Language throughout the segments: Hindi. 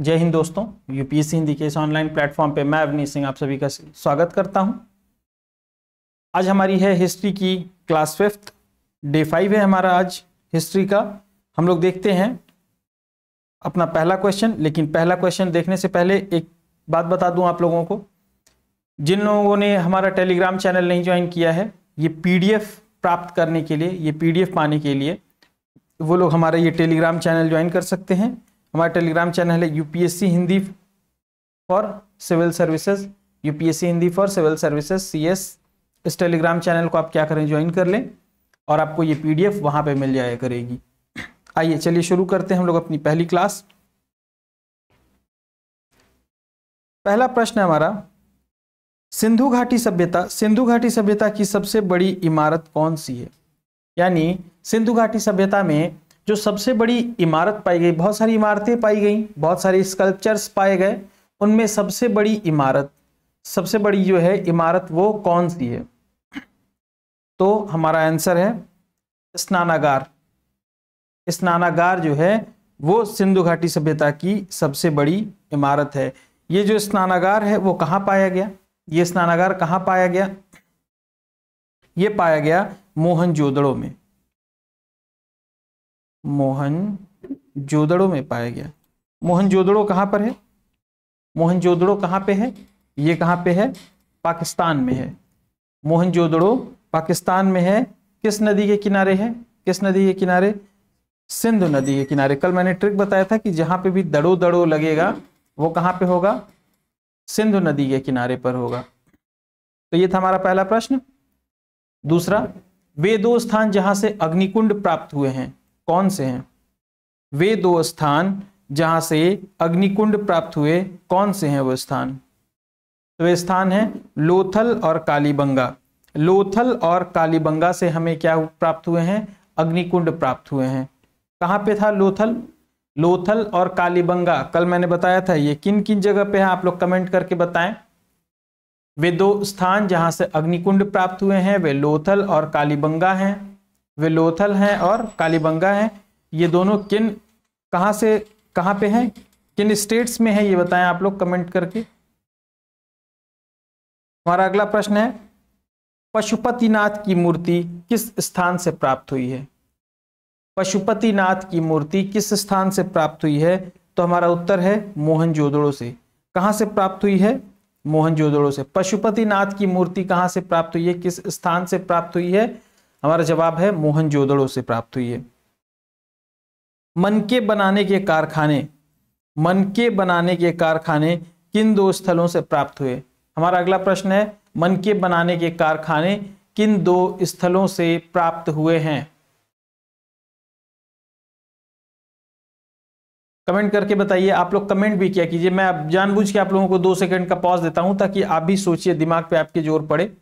जय हिंद दोस्तों यूपीएससी हिंदी के इस ऑनलाइन प्लेटफॉर्म पे मैं अवनीत सिंह आप सभी का स्वागत करता हूं आज हमारी है हिस्ट्री की क्लास फिफ्थ डे फाइव है हमारा आज हिस्ट्री का हम लोग देखते हैं अपना पहला क्वेश्चन लेकिन पहला क्वेश्चन देखने से पहले एक बात बता दूं आप लोगों को जिन लोगों ने हमारा टेलीग्राम चैनल नहीं ज्वाइन किया है ये पी प्राप्त करने के लिए ये पी पाने के लिए वो लोग हमारा ये टेलीग्राम चैनल ज्वाइन कर सकते हैं हमारा टेलीग्राम चैनल है UPSC Hindi for civil services UPSC Hindi for civil services CS इस टेलीग्राम चैनल को आप क्या करें ज्वाइन कर लें और आपको ये पीडीएफ डी वहाँ पर मिल जाया करेगी आइए चलिए शुरू करते हैं हम लोग अपनी पहली क्लास पहला प्रश्न हमारा सिंधु घाटी सभ्यता सिंधु घाटी सभ्यता की सबसे बड़ी इमारत कौन सी है यानी सिंधु घाटी सभ्यता में जो सबसे बड़ी इमारत पाई गई बहुत सारी इमारतें पाई गई बहुत सारे स्कल्पचर्स पाए गए उनमें सबसे बड़ी इमारत सबसे बड़ी जो है इमारत वो कौन सी है तो हमारा आंसर है स्नानागार स्नानागार जो है वो सिंधु घाटी सभ्यता की सबसे बड़ी इमारत है ये जो स्नानागार है वो कहाँ पाया गया ये स्नानागार कहाँ पाया गया ये पाया गया मोहनजोदड़ो में मोहन जोदड़ो में पाया गया मोहन जोदड़ो कहां पर है मोहन जोदड़ो कहां पे है ये कहां पे है पाकिस्तान में है मोहन जोदड़ो पाकिस्तान में है किस नदी के किनारे है किस नदी के किनारे सिंधु नदी के किनारे कल मैंने ट्रिक बताया था कि जहां पे भी दड़ो दड़ो लगेगा वो कहां पे होगा सिंधु नदी के किनारे पर होगा तो ये था हमारा पहला प्रश्न दूसरा वे दो स्थान जहां से अग्निकुंड प्राप्त हुए हैं कौन से हैं वे दो स्थान जहां से अग्निकुंड प्राप्त हुए कौन से हैं वो स्थान तो वे स्थान हैं लोथल और कालीबंगा लोथल और कालीबंगा से हमें क्या प्राप्त हुए हैं अग्निकुंड प्राप्त हुए हैं कहाँ पे था लोथल लोथल और कालीबंगा कल मैंने बताया था ये किन किन जगह पे है आप लोग कमेंट करके बताएं वे दो स्थान जहां से अग्निकुंड प्राप्त हुए हैं वे लोथल और कालीबंगा हैं वे लोथल हैं और कालीबंगा हैं ये दोनों किन कहाँ से कहाँ पे हैं किन स्टेट्स में है ये बताएं आप लोग कमेंट करके हमारा अगला प्रश्न है पशुपतिनाथ की मूर्ति किस स्थान से प्राप्त हुई है पशुपतिनाथ की मूर्ति किस स्थान से प्राप्त हुई है तो हमारा उत्तर है मोहनजोदड़ो से कहाँ से प्राप्त हुई है मोहनजोदड़ो से पशुपतिनाथ की मूर्ति कहाँ से प्राप्त हुई है किस स्थान से प्राप्त हुई है हमारा जवाब है मोहनजोदड़ो से प्राप्त हुई है मन के बनाने के कारखाने मन के बनाने के कारखाने किन दो स्थलों से प्राप्त हुए हमारा अगला प्रश्न है मन के बनाने के कारखाने किन दो स्थलों से प्राप्त हुए हैं कमेंट करके बताइए आप लोग कमेंट भी किया कीजिए मैं जानबूझ के आप लोगों को दो सेकंड का पॉज देता हूं ताकि आप भी सोचिए दिमाग पे आपके जोर पड़े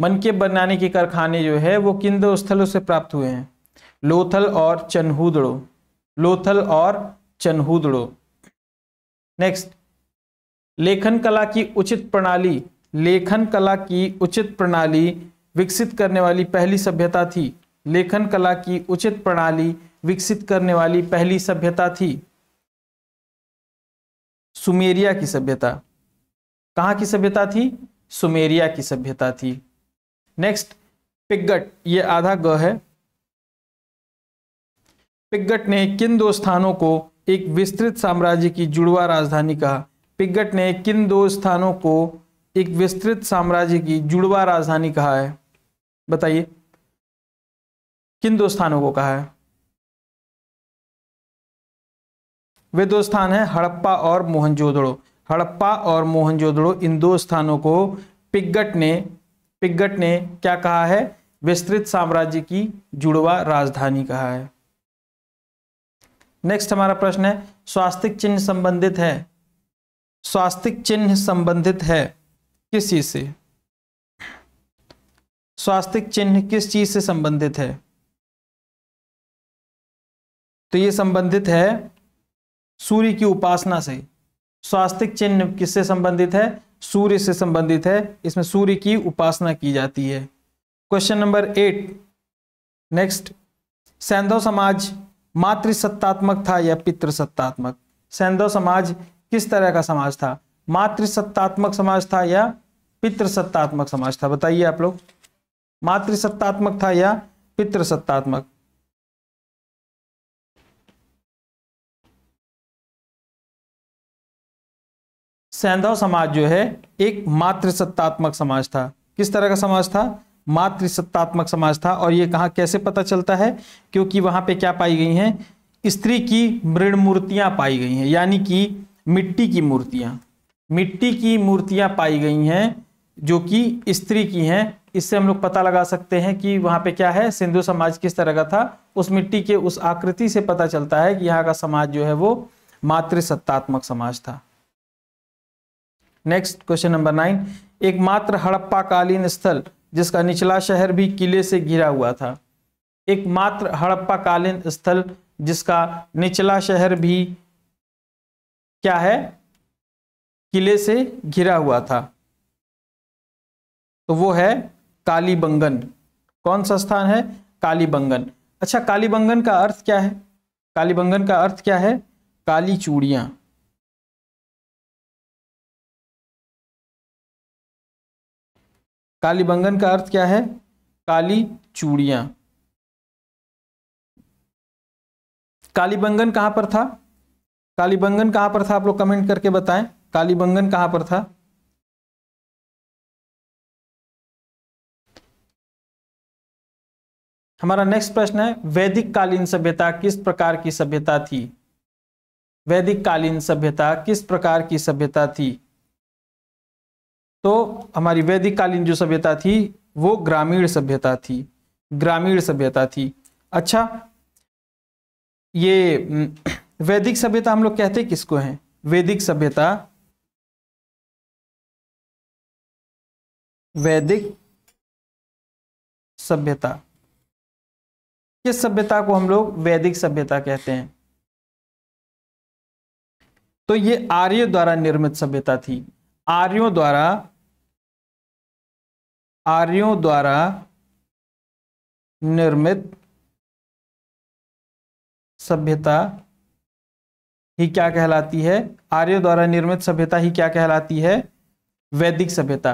मनके बनाने के कारखाने जो है वो किन दो स्थलों से प्राप्त हुए हैं लोथल और चन्हूदड़ो लोथल और चन्हूदड़ो नेक्स्ट लेखन कला की उचित प्रणाली लेखन कला की उचित प्रणाली विकसित करने वाली पहली सभ्यता थी लेखन कला की उचित प्रणाली विकसित करने वाली पहली सभ्यता थी सुमेरिया की सभ्यता कहाँ की सभ्यता थी सुमेरिया की सभ्यता थी नेक्स्ट पिगट ये आधा ग है पिगट ने किन दो स्थानों को एक विस्तृत साम्राज्य की जुड़वा राजधानी कहा पिगट ने किन दो स्थानों को एक विस्तृत साम्राज्य की जुड़वा राजधानी कहा है बताइए किन दो स्थानों को कहा है वे दो स्थान है हड़प्पा और मोहनजोदड़ो हड़प्पा और मोहनजोदड़ो इन दो स्थानों को पिगट ने पिग्गट ने क्या कहा है विस्तृत साम्राज्य की जुड़वा राजधानी कहा है नेक्स्ट हमारा प्रश्न है स्वास्तिक चिन्ह संबंधित है स्वास्तिक चिन्ह संबंधित है किस चीज से स्वास्तिक चिन्ह किस चीज से संबंधित है तो ये संबंधित है सूर्य की उपासना से स्वास्तिक चिन्ह किससे संबंधित है सूर्य से संबंधित है इसमें सूर्य की उपासना की जाती है क्वेश्चन नंबर एट नेक्स्ट सैंधव समाज मातृसत्तात्मक था या पितृसत्तात्मक सैंधव समाज किस तरह का समाज था मातृसत्तात्मक समाज था या पितृसत्तात्मक समाज था बताइए आप लोग मातृसत्तात्मक था या पितृसत्तात्मक सैंधव समाज जो है एक मातृसत्तात्मक समाज था किस तरह का समाज था मातृसत्तात्मक समाज था और ये कहाँ कैसे पता चलता है क्योंकि वहाँ पे क्या पाई गई हैं स्त्री की मृण मूर्तियां पाई गई हैं यानी कि मिट्टी की मूर्तियां मिट्टी की मूर्तियाँ पाई गई हैं जो कि स्त्री की हैं इससे हम लोग पता लगा सकते हैं कि वहाँ पे क्या है सिंधु समाज किस तरह का था उस मिट्टी के उस आकृति से पता चलता है कि यहाँ का समाज जो है वो मातृसत्तात्मक समाज था नेक्स्ट क्वेश्चन नंबर नाइन एकमात्र हड़प्पा कालीन स्थल जिसका निचला शहर भी किले से घिरा हुआ था एकमात्र हड़प्पा कालीन स्थल जिसका निचला शहर भी क्या है किले से घिरा हुआ था तो वो है कालीबंगन कौन सा स्थान है कालीबंगन अच्छा कालीबंगन का अर्थ क्या है कालीबंगन का अर्थ क्या है काली चूड़ियां कालीबंगन का अर्थ क्या है काली चूड़िया कालीबंगन कहां पर था कालीबंगन कहां पर था आप लोग कमेंट करके बताएं कालीबंगन कहां पर था हमारा नेक्स्ट प्रश्न है वैदिक कालीन सभ्यता किस प्रकार की सभ्यता थी वैदिक कालीन सभ्यता किस प्रकार की सभ्यता थी तो हमारी वैदिक कालीन जो सभ्यता थी वो ग्रामीण सभ्यता थी ग्रामीण सभ्यता थी अच्छा ये हम्म, वैदिक सभ्यता हम लोग कहते किसको हैं वैदिक सभ्यता वैदिक सभ्यता किस सभ्यता को हम लोग वैदिक सभ्यता कहते हैं तो ये आर्य द्वारा निर्मित सभ्यता थी आर्यों द्वारा आर्यों द्वारा निर्मित सभ्यता ही क्या कहलाती है आर्यों द्वारा निर्मित सभ्यता ही क्या कहलाती है वैदिक सभ्यता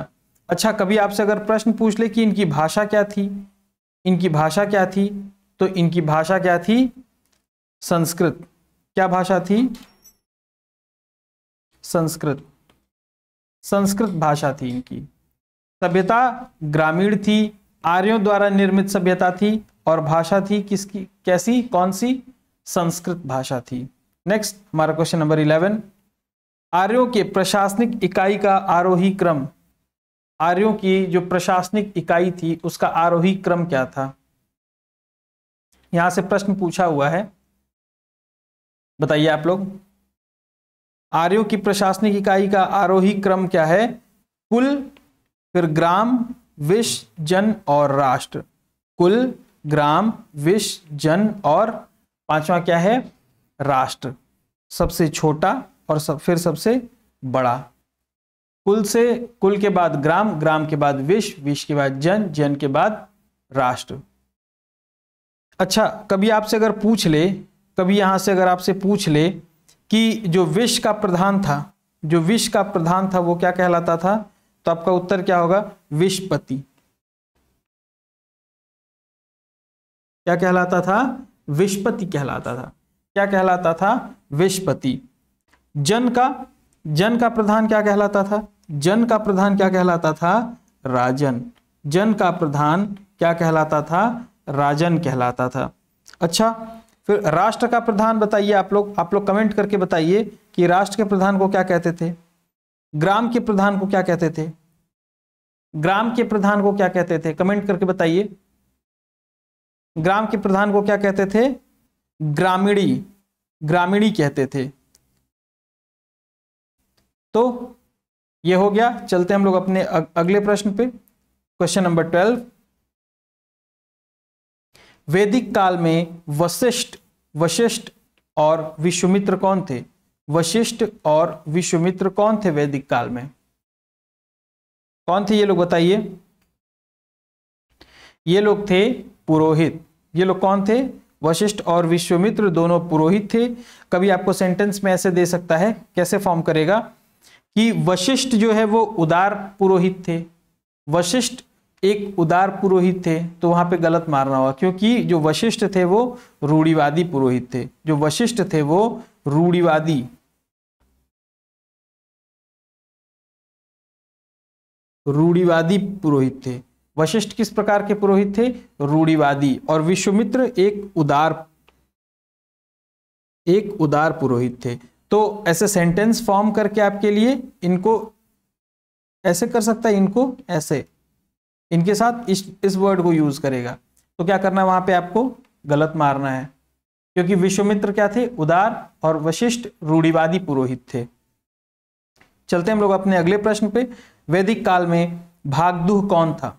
अच्छा कभी आपसे अगर प्रश्न पूछ ले कि इनकी भाषा क्या थी इनकी भाषा क्या थी तो इनकी भाषा क्या थी संस्कृत क्या भाषा थी संस्कृत संस्कृत भाषा थी इनकी सभ्यता ग्रामीण थी आर्यों द्वारा निर्मित सभ्यता थी और भाषा थी किसकी कैसी कौन सी संस्कृत भाषा थी नेक्स्ट हमारा क्वेश्चन नंबर इलेवन आर्यों के प्रशासनिक इकाई का आरोही क्रम आर्यों की जो प्रशासनिक इकाई थी उसका आरोही क्रम क्या था यहां से प्रश्न पूछा हुआ है बताइए आप लोग आर्यों की प्रशासनिक इकाई का आरोही क्रम क्या है कुल फिर ग्राम विश जन और राष्ट्र कुल ग्राम विश जन और पांचवा क्या है राष्ट्र सबसे छोटा और सब फिर सबसे बड़ा कुल से कुल के बाद ग्राम ग्राम के बाद विश विश के बाद जन जन के बाद राष्ट्र अच्छा कभी आपसे अगर पूछ ले कभी यहां से अगर आपसे पूछ ले कि जो विश्व का प्रधान था जो विश्व का प्रधान था वो क्या कहलाता था तो आपका उत्तर क्या होगा विषपति क्या कहलाता था विषपति कहलाता था क्या कहलाता था विषपति जन का जन का प्रधान क्या कहलाता था जन का प्रधान क्या कहलाता था राजन जन का प्रधान क्या कहलाता था राजन कहलाता था अच्छा फिर राष्ट्र का प्रधान बताइए आप लोग आप लोग कमेंट करके बताइए कि राष्ट्र के प्रधान को क्या कहते थे ग्राम के प्रधान को क्या कहते थे ग्राम के प्रधान को क्या कहते थे कमेंट करके बताइए ग्राम के प्रधान को क्या कहते थे ग्रामीणी ग्रामीणी कहते थे तो ये हो गया चलते हम लोग अपने अगले प्रश्न पे क्वेश्चन नंबर ट्वेल्व वैदिक काल में वशिष्ठ वशिष्ठ और विश्वमित्र कौन थे वशिष्ठ और विश्वमित्र कौन थे वैदिक काल में कौन थे ये लोग बताइए ये लोग थे पुरोहित ये लोग कौन थे वशिष्ठ और विश्वमित्र दोनों पुरोहित थे कभी आपको सेंटेंस में ऐसे दे सकता है कैसे फॉर्म करेगा कि वशिष्ठ जो है वो उदार पुरोहित थे वशिष्ठ एक उदार पुरोहित थे तो वहां पे गलत मारना होगा क्योंकि जो वशिष्ठ थे वो रूढ़िवादी पुरोहित थे जो वशिष्ठ थे वो रूढ़ीवादी रूढ़ीवादी पुरोहित थे वशिष्ठ किस प्रकार के पुरोहित थे रूढ़ीवादी और विश्वमित्र एक उदार एक उदार पुरोहित थे तो ऐसे सेंटेंस फॉर्म करके आपके लिए इनको ऐसे कर सकता है इनको ऐसे इनके साथ इस इस वर्ड को यूज करेगा तो क्या करना है वहां पे आपको गलत मारना है क्योंकि विश्वमित्र क्या थे उदार और वशिष्ठ रूढ़िवादी पुरोहित थे चलते हम लोग अपने अगले प्रश्न पे वैदिक काल में भागदूह कौन था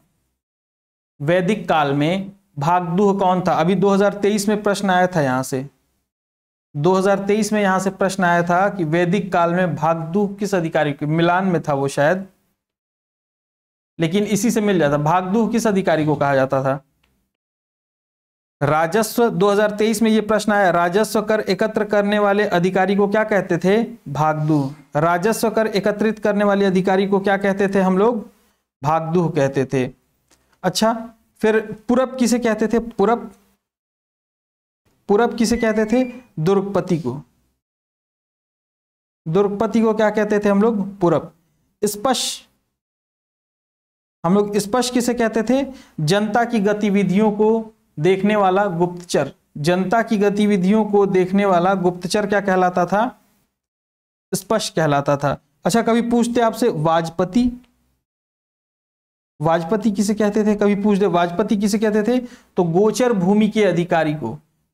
वैदिक काल में भागदूह कौन था अभी 2023 में प्रश्न आया था यहां से 2023 में यहां से प्रश्न आया था कि वैदिक काल में भागदूह किस अधिकारी को मिलान में था वो शायद लेकिन इसी से मिल जाता भागदूह किस अधिकारी को कहा जाता था राजस्व 2023 में ये प्रश्न आया राजस्व कर एकत्र करने वाले अधिकारी को क्या कहते थे भागदू राजस्व कर एकत्रित करने वाले अधिकारी को क्या कहते थे हम लोग भागदूह कहते थे अच्छा फिर पूरब किसे कहते थे पूरब पूरब किसे कहते थे दुर्गपति को दुर्गपति को क्या कहते थे हम लोग पूरब स्पष्ट हम लोग स्पष्ट किसे कहते थे जनता की गतिविधियों को देखने वाला गुप्तचर जनता की गतिविधियों को देखने वाला गुप्तचर क्या कहलाता था स्पष्ट कहलाता था अच्छा कभी पूछते आपसे वाजपति वाजपति किसे कहते थे कभी पूछते वाजपति किसे कहते थे तो गोचर भूमि के अधिकारी को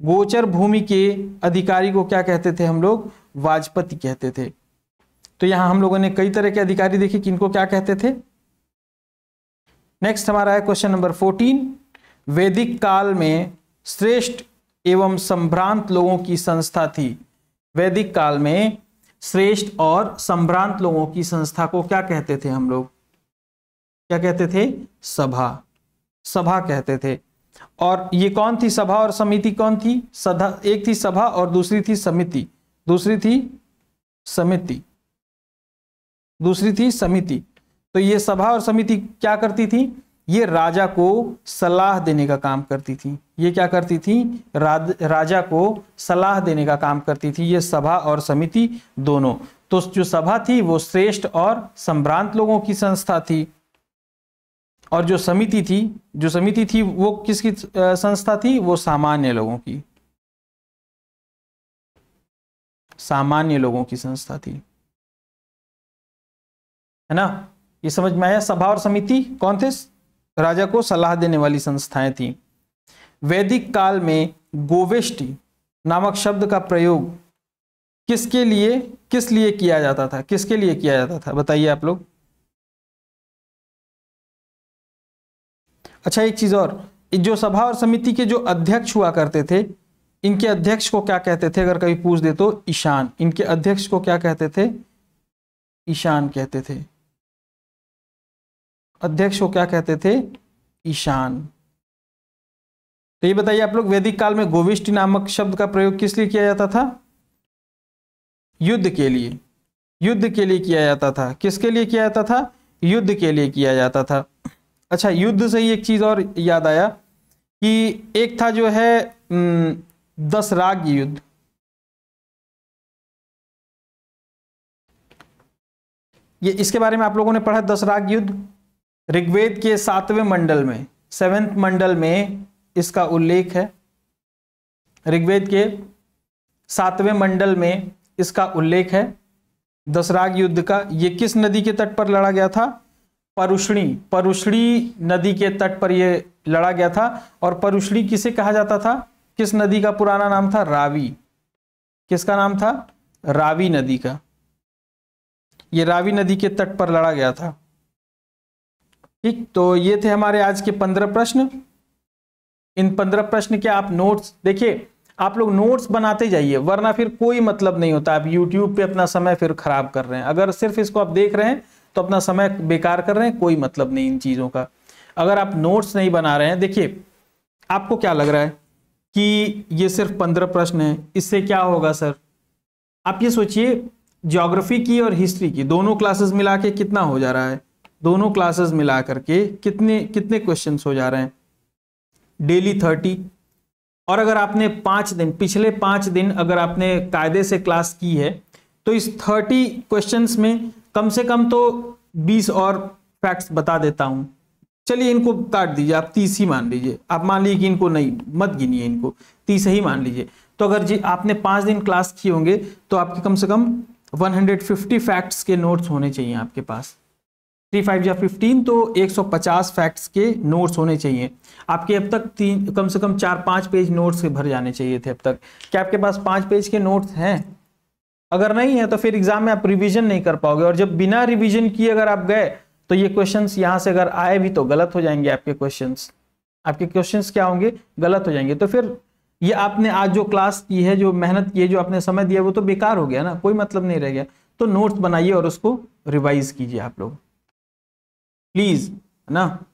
गोचर भूमि के अधिकारी को क्या कहते थे हम लोग वाजपति कहते थे तो यहां हम लोगों ने कई तरह के अधिकारी देखे किनको क्या कहते थे नेक्स्ट हमारा है क्वेश्चन नंबर फोर्टीन वैदिक काल में श्रेष्ठ एवं संभ्रांत लोगों की संस्था थी वैदिक काल में श्रेष्ठ और संभ्रांत लोगों की संस्था को क्या कहते थे हम लोग क्या कहते थे सभा सभा कहते थे और ये कौन थी सभा और समिति कौन थी सदा एक थी सभा और दूसरी थी समिति दूसरी थी समिति दूसरी थी समिति तो ये सभा और समिति क्या करती थी ये राजा को सलाह देने का काम करती थी ये क्या करती थी राज, राजा को सलाह देने का काम करती थी ये सभा और समिति दोनों तो जो सभा थी वो श्रेष्ठ और संभ्रांत लोगों की संस्था थी और जो समिति थी जो समिति थी वो किसकी संस्था थी वो सामान्य लोगों की सामान्य लोगों की संस्था थी है ना ये समझ में आया सभा और समिति कौन थे राजा को सलाह देने वाली संस्थाएं थी वैदिक काल में गोवेष्टि नामक शब्द का प्रयोग किसके लिए किस लिए किया जाता था किसके लिए किया जाता था बताइए आप लोग अच्छा एक चीज और जो सभा और समिति के जो अध्यक्ष हुआ करते थे इनके अध्यक्ष को क्या कहते थे अगर कभी पूछ दे तो ईशान इनके अध्यक्ष को क्या कहते थे ईशान कहते थे अध्यक्ष को क्या कहते थे ईशान तो ये बताइए आप लोग वैदिक काल में गोविष्ट नामक शब्द का प्रयोग किस लिए किया जाता था युद्ध के लिए युद्ध के लिए किया जाता था किसके लिए किया जाता था युद्ध के लिए किया जाता था अच्छा युद्ध से ही एक चीज और याद आया कि एक था जो है दस राग युद्ध ये इसके बारे में आप लोगों ने पढ़ा दस राग युद्ध ऋग्वेद के सातवें मंडल में सेवेंथ मंडल में इसका उल्लेख है ऋग्वेद के सातवें मंडल में इसका उल्लेख है दसराग युद्ध का ये किस नदी के तट पर लड़ा गया था परुषणी परुषणी नदी के तट पर यह लड़ा गया था और परुषणी किसे कहा जाता था किस नदी का पुराना नाम था रावी किसका नाम था रावी नदी का ये रावी नदी के तट पर लड़ा गया था ठीक तो ये थे हमारे आज के पंद्रह प्रश्न इन पंद्रह प्रश्न के आप नोट्स देखिए आप लोग नोट्स बनाते जाइए वरना फिर कोई मतलब नहीं होता आप यूट्यूब पे अपना समय फिर खराब कर रहे हैं अगर सिर्फ इसको आप देख रहे हैं तो अपना समय बेकार कर रहे हैं कोई मतलब नहीं इन चीज़ों का अगर आप नोट्स नहीं बना रहे हैं देखिए आपको क्या लग रहा है कि ये सिर्फ पंद्रह प्रश्न है इससे क्या होगा सर आप ये सोचिए ज्योग्राफी की और हिस्ट्री की दोनों क्लासेस मिला के कितना हो जा रहा है दोनों क्लासेस मिला करके कितने कितने क्वेश्चन हो जा रहे हैं डेली थर्टी और अगर आपने पाँच दिन पिछले पाँच दिन अगर आपने कायदे से क्लास की है तो इस थर्टी क्वेश्चंस में कम से कम तो बीस और फैक्ट्स बता देता हूँ चलिए इनको काट दीजिए आप तीस ही मान लीजिए आप मान लीजिए कि इनको नहीं मत गिनिए इनको तीस ही मान लीजिए तो अगर जी आपने पाँच दिन क्लास किए होंगे तो आपके कम से कम 150 फैक्ट्स के नोट्स होने चाहिए आपके पास थ्री फाइव या फिफ्टीन तो 150 फैक्ट्स के नोट्स होने चाहिए आपके अब तक तीन कम से कम चार पाँच पेज नोट्स भर जाने चाहिए थे अब तक क्या आपके पास पाँच पेज के नोट्स हैं अगर नहीं है तो फिर एग्जाम में आप रिवीजन नहीं कर पाओगे और जब बिना रिवीजन किए अगर आप गए तो ये क्वेश्चन यहाँ से अगर आए भी तो गलत हो जाएंगे आपके क्वेश्चन आपके क्वेश्चन क्या होंगे गलत हो जाएंगे तो फिर ये आपने आज जो क्लास की है जो मेहनत की है जो आपने समय दिया वो तो बेकार हो गया ना कोई मतलब नहीं रह गया तो नोट्स बनाइए और उसको रिवाइज कीजिए आप लोग please है